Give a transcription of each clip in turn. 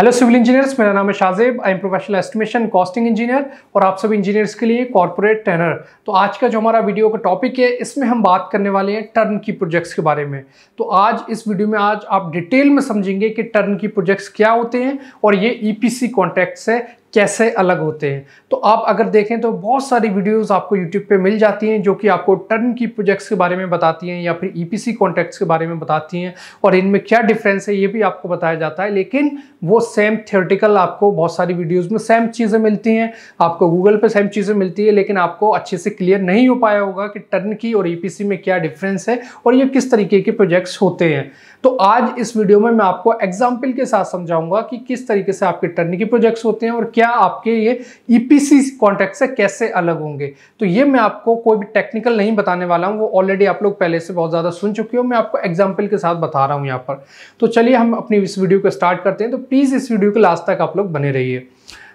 Hello civil engineers मेरा नाम है Shahzeb I am professional estimation costing engineer और आप सब इंजीनियर्स के लिए कॉर्पोरेट टर्नर तो आज का जो हमारा वीडियो का टॉपिक है इसमें हम बात करने वाले हैं टर्न की प्रोजेक्ट्स के बारे में तो आज इस वीडियो में आज आप डिटेल में समझेंगे कि टर्न की प्रोजेक्ट्स क्या होते हैं और ये ई पी कॉन्ट्रैक्ट्स है कैसे अलग होते हैं तो आप अगर देखें तो बहुत सारी वीडियोस आपको यूट्यूब पे मिल जाती हैं जो कि आपको टर्न की प्रोजेक्ट्स के बारे में बताती हैं या फिर ईपीसी e कॉन्ट्रैक्ट्स के बारे में बताती हैं और इनमें क्या डिफरेंस है ये भी आपको बताया जाता है लेकिन वो सेम थियोरटिकल आपको बहुत सारी वीडियोज़ में सेम चीज़ें मिलती हैं आपको गूगल पर सेम चीज़ें मिलती है लेकिन आपको अच्छे से क्लियर नहीं हो पाया होगा कि टर्न की और ई e में क्या डिफरेंस है और ये किस तरीके के प्रोजेक्ट्स होते हैं तो आज इस वीडियो में मैं आपको एग्जाम्पल के साथ समझाऊंगा कि किस तरीके से आपके टर्न के प्रोजेक्ट्स होते हैं और क्या आपके ये ईपीसी e कॉन्ट्रैक्ट से कैसे अलग होंगे तो ये मैं आपको कोई भी टेक्निकल नहीं बताने वाला हूँ वो ऑलरेडी आप लोग पहले से बहुत ज़्यादा सुन चुके हो मैं आपको एग्जाम्पल के साथ बता रहा हूँ यहाँ पर तो चलिए हम अपनी इस वीडियो को स्टार्ट करते हैं तो प्लीज़ इस वीडियो को लास्ट तक आप लोग बने रहिए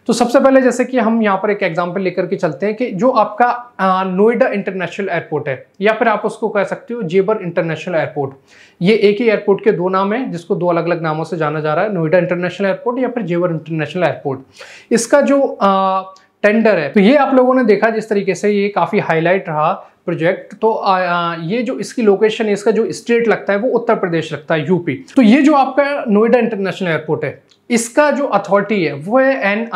तो सबसे पहले जैसे कि हम यहाँ पर एक एग्जाम्पल लेकर के चलते हैं कि जो आपका नोएडा इंटरनेशनल एयरपोर्ट है या फिर आप उसको कह सकते हो जेबर इंटरनेशनल एयरपोर्ट ये एक ही एयरपोर्ट के दो नाम है जिसको दो अलग अलग नामों से जाना जा रहा है नोएडा इंटरनेशनल एयरपोर्ट या फिर जेबर इंटरनेशनल एयरपोर्ट इसका जो आ, टेंडर है तो ये आप लोगों ने देखा जिस तरीके से ये काफ़ी हाईलाइट रहा प्रोजेक्ट तो आ, आ, ये जो इसकी लोकेशन है इसका जो स्टेट लगता है वो उत्तर प्रदेश लगता है यूपी तो ये जो आपका नोएडा इंटरनेशनल एयरपोर्ट है इसका जो अथॉरिटी है वो है एन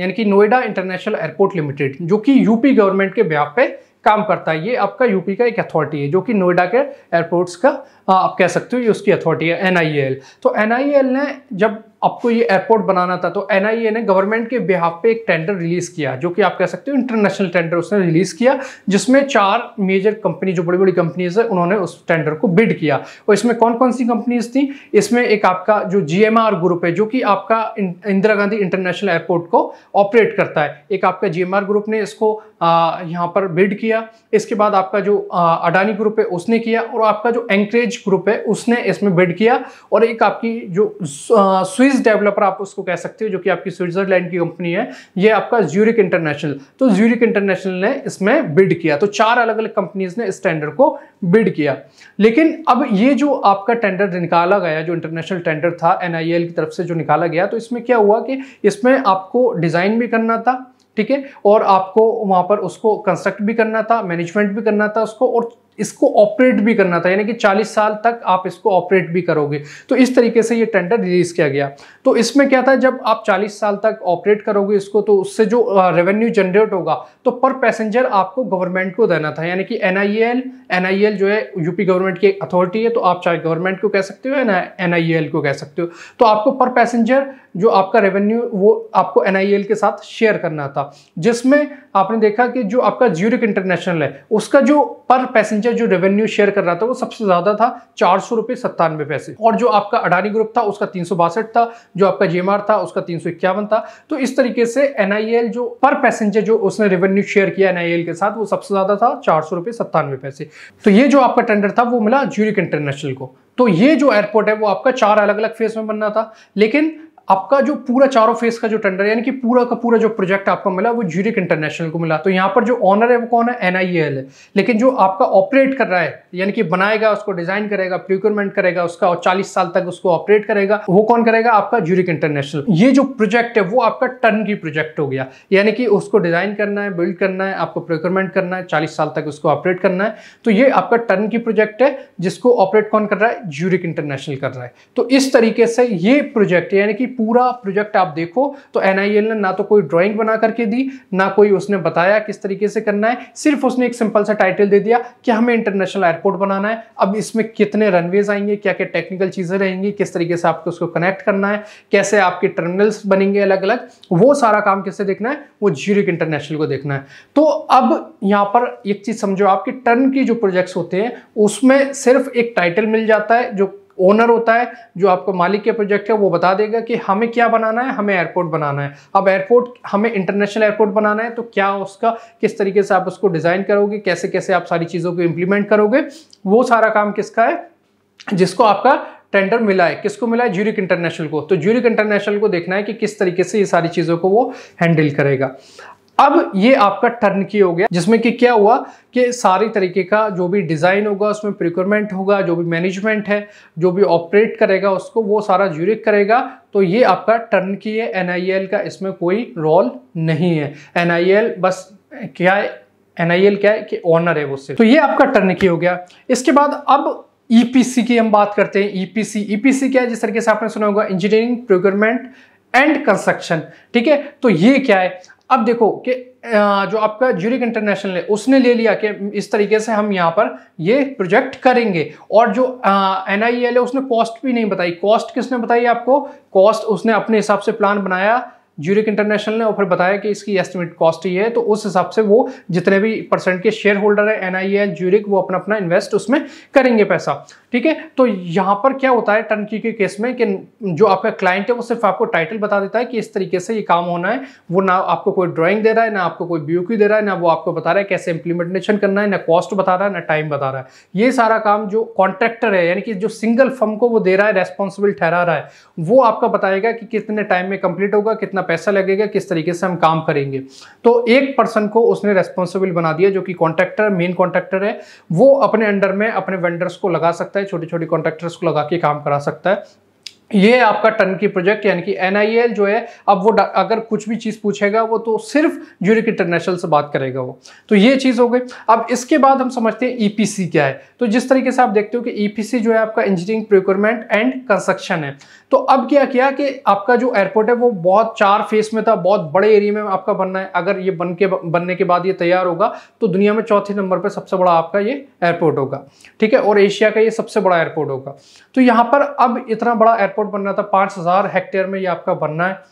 यानी कि नोएडा इंटरनेशनल एयरपोर्ट लिमिटेड जो कि यूपी गवर्नमेंट के ब्याप पे काम करता है ये आपका यूपी का एक अथॉरिटी है जो कि नोएडा के एयरपोर्ट्स का हाँ, आप कह सकते हो ये उसकी अथॉरिटी है एन तो एन ने जब आपको ये एयरपोर्ट बनाना था तो एन ने गवर्नमेंट के बिहाफ पे एक टेंडर रिलीज़ किया जो कि आप कह सकते हो इंटरनेशनल टेंडर उसने रिलीज़ किया जिसमें चार मेजर कंपनी जो बड़ी बड़ी कंपनीज है उन्होंने उस टेंडर को बिड किया और इसमें कौन कौन सी कंपनीज थी इसमें एक आपका जो जी ग्रुप है जो कि आपका इंदिरा गांधी इंटरनेशनल एयरपोर्ट को ऑपरेट करता है एक आपका जी ग्रुप ने इसको यहाँ पर बिड किया इसके बाद आपका जो अडानी ग्रुप है उसने किया और आपका जो एंकरेज लीच ग्रुप है उसने इसमें बिड किया और एक आपकी जो स्विस डेवलपर आप उसको कह सकते हो जो कि आपकी स्विट्जरलैंड की कंपनी है ये आपका ज्यूरिक इंटरनेशनल तो ज्यूरिक इंटरनेशनल ने इसमें बिड किया तो चार अलग अलग कंपनीज ने इस टेंडर को बिड किया लेकिन अब ये जो आपका टेंडर निकाला गया जो इंटरनेशनल टेंडर था एन की तरफ से जो निकाला गया तो इसमें क्या हुआ कि इसमें आपको डिज़ाइन भी करना था ठीक है और आपको वहाँ पर उसको कंस्ट्रक्ट भी करना था मैनेजमेंट भी करना था उसको और इसको ऑपरेट भी करना था यानी कि 40 साल तक आप इसको ऑपरेट भी करोगे तो इस तरीके से ये टेंडर रिलीज किया गया तो इसमें क्या था जब आप 40 साल तक ऑपरेट करोगे इसको तो उससे जो रेवेन्यू जनरेट होगा तो पर पैसेंजर आपको गवर्नमेंट को देना था यानी कि एन आई e e जो है यूपी गवर्नमेंट की अथॉरिटी है तो आप चाहे गवर्नमेंट को कह सकते हो या एन e को कह सकते हो तो आपको पर पैसेंजर जो आपका रेवेन्यू वो आपको एन के साथ शेयर करना था जिसमें आपने देखा कि जो आपका ज्यूरिक इंटरनेशनल है उसका जो पर पैसेंजर पैसेंजर जो रेवेन्यू शेयर कर रहा था वो सबसे ज्यादा था चार सौ रुपए सत्तानवे पैसे और जो आपका अडानी ग्रुप था उसका तीन सौ बासठ था जो आपका जेएमआर था उसका तीन सौ इक्यावन था तो इस तरीके से एनआईएल जो पर पैसेंजर जो उसने रेवेन्यू शेयर किया एनआईएल के साथ वो सबसे ज्यादा था चार सौ रुपए सत्तानवे पैसे तो ये जो आपका टेंडर था वो मिला ज्यूरिक इंटरनेशनल को तो ये जो एयरपोर्ट है वो आपका चार अलग अलग फेज में बनना था लेकिन आपका जो पूरा चारों फेस का जो टेंडर यानी कि पूरा का पूरा जो प्रोजेक्ट आपको मिला वो जूरिक इंटरनेशनल को मिला तो यहाँ पर जो ऑनर है वो कौन है एन e है लेकिन जो आपका ऑपरेट कर रहा है यानी कि बनाएगा उसको डिजाइन करेगा प्रिक्यूरमेंट करेगा उसका और चालीस साल तक उसको ऑपरेट करेगा वो कौन करेगा आपका जूरिक इंटरनेशनल ये जो प्रोजेक्ट है वो आपका टर्न की प्रोजेक्ट हो गया यानी कि उसको डिजाइन करना है बिल्ड करना है आपको प्रिक्यूरमेंट करना है चालीस साल तक उसको ऑपरेट करना है तो ये आपका टर्न की प्रोजेक्ट है जिसको ऑपरेट कौन कर रहा है जूरिक इंटरनेशनल कर रहा है तो इस तरीके से ये प्रोजेक्ट यानी कि पूरा प्रोजेक्ट आप देखो तो एन ने ना तो कोई ड्रॉइंग बना करके दी ना कोई उसने बताया किस तरीके से करना है सिर्फ उसने एक सिंपल सा टाइटल दे दिया कि हमें इंटरनेशनल एयरपोर्ट बनाना है अब इसमें कितने रनवेज आएंगे क्या क्या टेक्निकल चीज़ें रहेंगी किस तरीके से आपको उसको कनेक्ट करना है कैसे आपके टर्मिनल्स बनेंगे अलग अलग वो सारा काम किससे देखना है वो जीरिक इंटरनेशनल को देखना है तो अब यहाँ पर एक चीज़ समझो आपके टर्न की जो प्रोजेक्ट्स होते हैं उसमें सिर्फ एक टाइटल मिल जाता है जो ओनर होता है जो आपको मालिक के प्रोजेक्ट है वो बता देगा कि हमें क्या बनाना है हमें एयरपोर्ट बनाना है अब एयरपोर्ट हमें इंटरनेशनल एयरपोर्ट बनाना है तो क्या उसका किस तरीके से आप उसको डिज़ाइन करोगे कैसे कैसे आप सारी चीज़ों को इम्प्लीमेंट करोगे वो सारा काम किसका है जिसको आपका टेंडर मिला है किसको मिला है ज्यूरिक इंटरनेशनल को तो ज्यूरिक इंटरनेशनल को देखना है कि किस तरीके से ये सारी चीज़ों को वो हैंडल करेगा अब ये आपका टर्न की हो गया जिसमें कि क्या हुआ कि सारी तरीके का जो भी डिज़ाइन होगा उसमें प्रिक्योरमेंट होगा जो भी मैनेजमेंट है जो भी ऑपरेट करेगा उसको वो सारा ज्यूरिक करेगा तो ये आपका टर्न की है एन का इसमें कोई रोल नहीं है एन बस क्या है एन क्या है कि ऑनर है उससे तो ये आपका टर्न की हो गया इसके बाद अब ई e की हम बात करते हैं ईपीसी e सी e क्या है जिस तरीके से आपने सुना होगा इंजीनियरिंग प्रोक्योरमेंट एंड कंस्ट्रक्शन ठीक है तो ये क्या है अब देखो कि जो आपका जूरिक इंटरनेशनल है उसने ले लिया कि इस तरीके से हम यहाँ पर ये प्रोजेक्ट करेंगे और जो एन आई एल है उसने कॉस्ट भी नहीं बताई कॉस्ट किसने बताई आपको कॉस्ट उसने अपने हिसाब से प्लान बनाया जूरिक इंटरनेशनल ने और फिर बताया कि इसकी एस्टिमेट कॉस्ट ये है तो उस हिसाब से वो जितने भी परसेंट के शेयर होल्डर है एन आई एल जूरिक वो अपना अपना इन्वेस्ट उसमें करेंगे पैसा ठीक है तो यहाँ पर क्या होता है टर्नकी के केस में कि जो आपका क्लाइंट है वो सिर्फ आपको टाइटल बता देता है कि इस तरीके से ये काम होना है वो ना आपको कोई ड्राइंग दे रहा है ना आपको कोई बी दे रहा है ना वो आपको बता रहा है कैसे इंप्लीमेंटेशन करना है ना कॉस्ट बता रहा है ना टाइम बता रहा है ये सारा काम जो कॉन्ट्रैक्टर है यानी कि जो सिंगल फर्म को वो दे रहा है रेस्पॉन्सिबल ठहरा रहा है वो आपका बताएगा कि कितने टाइम में कंप्लीट होगा कितना पैसा लगेगा किस तरीके से हम काम करेंगे तो एक पर्सन को उसने रेस्पॉन्सिबल बना दिया जो कि कॉन्ट्रैक्टर मेन कॉन्ट्रैक्टर है वो अपने अंडर में अपने वेंडर्स को लगा सकता है छोटी छोटी कॉन्ट्रेक्टर्स कॉन्ट्रैक्टर्स को लगा के काम करा सकता है ये आपका टन की प्रोजेक्ट यानी कि एन जो है अब वो अगर कुछ भी चीज़ पूछेगा वो तो सिर्फ ज्यूरिक इंटरनेशनल से बात करेगा वो तो ये चीज़ हो गई अब इसके बाद हम समझते हैं ईपीसी e क्या है तो जिस तरीके से आप देखते हो कि ईपीसी e जो है आपका इंजीनियरिंग प्रिक्योरमेंट एंड कंस्ट्रक्शन है तो अब क्या किया कि आपका जो एयरपोर्ट है वो बहुत चार फेस में था बहुत बड़े एरिया में आपका बनना है अगर ये बन के बनने के बाद ये तैयार होगा तो दुनिया में चौथे नंबर पर सबसे बड़ा आपका ये एयरपोर्ट होगा ठीक है और एशिया का ये सबसे बड़ा एयरपोर्ट होगा तो यहाँ पर अब इतना बड़ा एयरपोर्ट बनना था पाँच हज़ार हेक्टेयर में ये आपका बनना है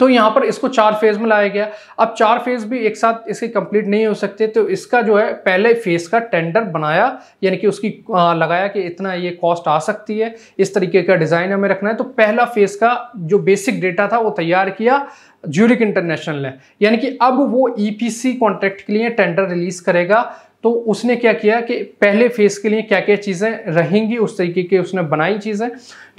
तो यहाँ पर इसको चार फेज में लाया गया अब चार फेज भी एक साथ इसके कंप्लीट नहीं हो सकते तो इसका जो है पहले फेज का टेंडर बनाया यानी कि उसकी लगाया कि इतना ये कॉस्ट आ सकती है इस तरीके का डिज़ाइन हमें रखना है तो पहला फेज का जो बेसिक डेटा था वो तैयार किया ज्यूरिक इंटरनेशनल ने यानी कि अब वो ई e कॉन्ट्रैक्ट के लिए टेंडर रिलीज करेगा तो उसने क्या किया कि पहले फेज़ के लिए क्या क्या चीज़ें रहेंगी उस तरीके की उसने बनाई चीज़ें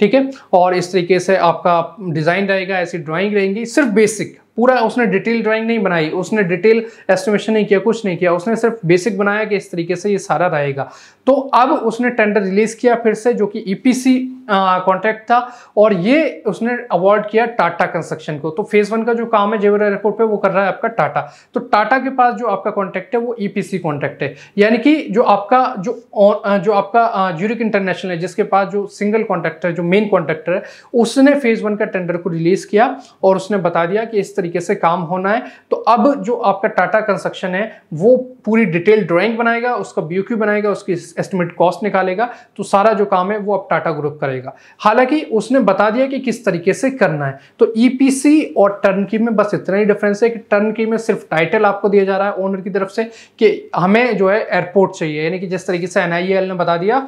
ठीक है और इस तरीके से आपका डिज़ाइन रहेगा ऐसी ड्राइंग रहेंगी सिर्फ बेसिक पूरा उसने डिटेल ड्राइंग नहीं बनाई उसने डिटेल एस्टिमेशन नहीं किया कुछ नहीं किया उसने सिर्फ बेसिक बनाया कि इस तरीके से ये सारा रहेगा तो अब उसने टेंडर रिलीज़ किया फिर से जो कि ईपीसी e कॉन्ट्रैक्ट था और ये उसने अवॉर्ड किया टाटा कंस्ट्रक्शन को तो फेज वन का जो काम है जेवर एयरपोर्ट पे वो कर रहा है आपका टाटा तो टाटा के पास जो आपका कॉन्ट्रैक्ट है वो ईपीसी e कॉन्ट्रैक्ट है यानी कि जो आपका जो जो आपका जूरिक इंटरनेशनल है जिसके पास जो सिंगल कॉन्ट्रैक्टर जो मेन कॉन्ट्रैक्टर है उसने फेज वन का टेंडर को रिलीज किया और उसने बता दिया कि इस तरीके से काम होना है तो अब जो आपका टाटा कंस्ट्रक्शन है वो पूरी डिटेल ड्राॅइंग बनाएगा उसका बी बनाएगा उसकी एस्टिमेट कॉस्ट निकालेगा तो सारा जो काम है वो अब टाटा ग्रुप करेगा रहेगा हालांकि उसने बता दिया कि किस तरीके से करना है तो ईपीसी e और टर्नकी में बस इतना ही डिफरेंस है कि टर्नकी में सिर्फ टाइटल आपको दिया जा रहा है ओनर की तरफ से कि हमें जो है एयरपोर्ट चाहिए यानी कि जिस तरीके से एनआईएल e ने बता दिया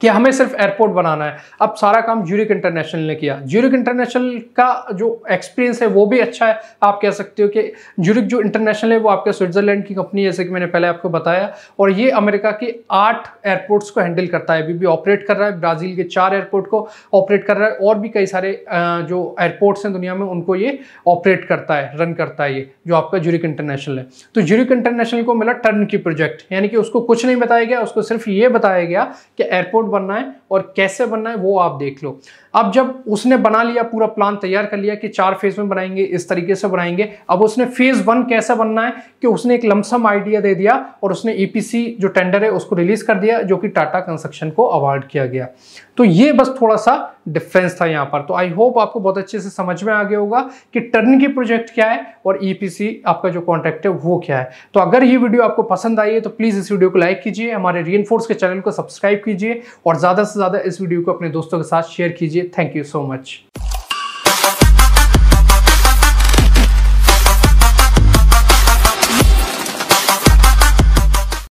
कि हमें सिर्फ एयरपोर्ट बनाना है अब सारा काम ज्यूरिक इंटरनेशनल ने किया ज्यूरिक इंटरनेशनल का जो एक्सपीरियंस है वो भी अच्छा है आप कह सकते हो कि ज्यूरिक जो इंटरनेशनल है वो आपके स्विट्जरलैंड की कंपनी जैसे कि मैंने पहले आपको बताया और ये अमेरिका के आठ एयरपोर्ट्स को हैंडल करता है अभी भी ऑपरेट कर रहा है ब्राज़ील के चार एयरपोर्ट को ऑपरेट कर रहा है और भी कई सारे जो एयरपोर्ट्स हैं दुनिया में उनको ये ऑपरेट करता है रन करता है ये जो आपका ज्यूरिक इंटरनेशनल है तो ज्यूरिक इंटरनेशनल को मिला टर्न की प्रोजेक्ट यानी कि उसको कुछ नहीं बताया गया उसको सिर्फ ये बताया गया कि एयरपोर्ट बनना है और कैसे बनना है वो आप देख लो अब जब उसने बना लिया पूरा प्लान तैयार कर लिया कि चार फेज में बनाएंगे इस तरीके से बनाएंगे अब उसने फेज वन कैसा बनना है कि उसने एक लमसम आइडिया दे दिया और उसने ईपीसी e जो टेंडर है उसको रिलीज कर दिया जो कि टाटा कंस्ट्रक्शन को अवार्ड किया गया तो ये बस थोड़ा सा डिफरेंस था यहाँ पर तो आई होप आपको बहुत अच्छे से समझ में आ गया होगा कि टर्न की प्रोजेक्ट क्या है और ईपीसी e आपका जो कॉन्ट्रैक्ट है वो क्या है तो अगर ये वीडियो आपको पसंद आई है तो प्लीज़ इस वीडियो को लाइक कीजिए हमारे रीएनफोर्स के चैनल को सब्सक्राइब कीजिए और ज़्यादा से ज़्यादा इस वीडियो को अपने दोस्तों के साथ शेयर कीजिए Thank you so much.